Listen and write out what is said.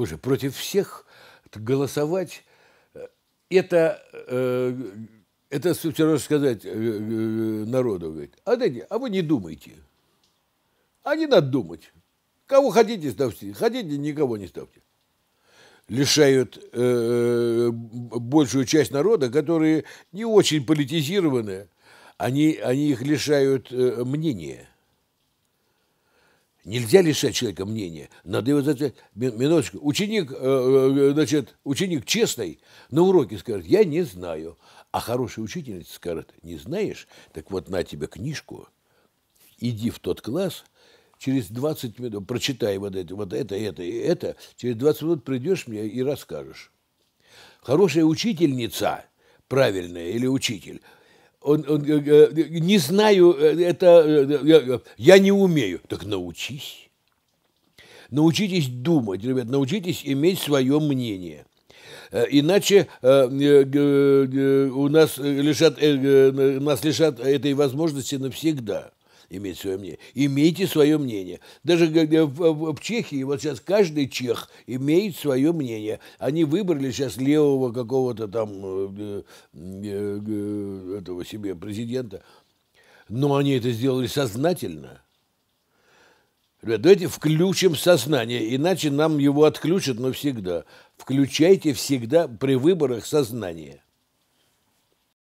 Слушай, против всех голосовать э, это, э, это все равно сказать э, народу, говорит, а, дайте, а вы не думайте. А не надо думать. Кого хотите, ставьте. Хотите, никого не ставьте. Лишают э, большую часть народа, которые не очень политизированы, они, они их лишают э, мнения. Нельзя лишать человека мнения. Надо его заставить. Минуточку. Ученик, э, э, значит, ученик честный на уроке скажет, я не знаю. А хороший учительница скажет, не знаешь? Так вот, на тебе книжку, иди в тот класс, через 20 минут, прочитай вот это, вот это, это и это, через 20 минут придешь мне и расскажешь. Хорошая учительница, правильная, или учитель – он, он, э, э, не знаю, э, это я, я не умею. Так научись. Научитесь думать, ребят, научитесь иметь свое мнение. Иначе у нас лишат, нас лишат этой возможности навсегда иметь свое мнение. Имейте свое мнение. Даже когда в, в Чехии, вот сейчас каждый чех имеет свое мнение. Они выбрали сейчас левого какого-то там э э, э, э, этого себе президента. Но они это сделали сознательно. Ребят, давайте включим сознание, иначе нам его отключат навсегда. Включайте всегда при выборах сознание.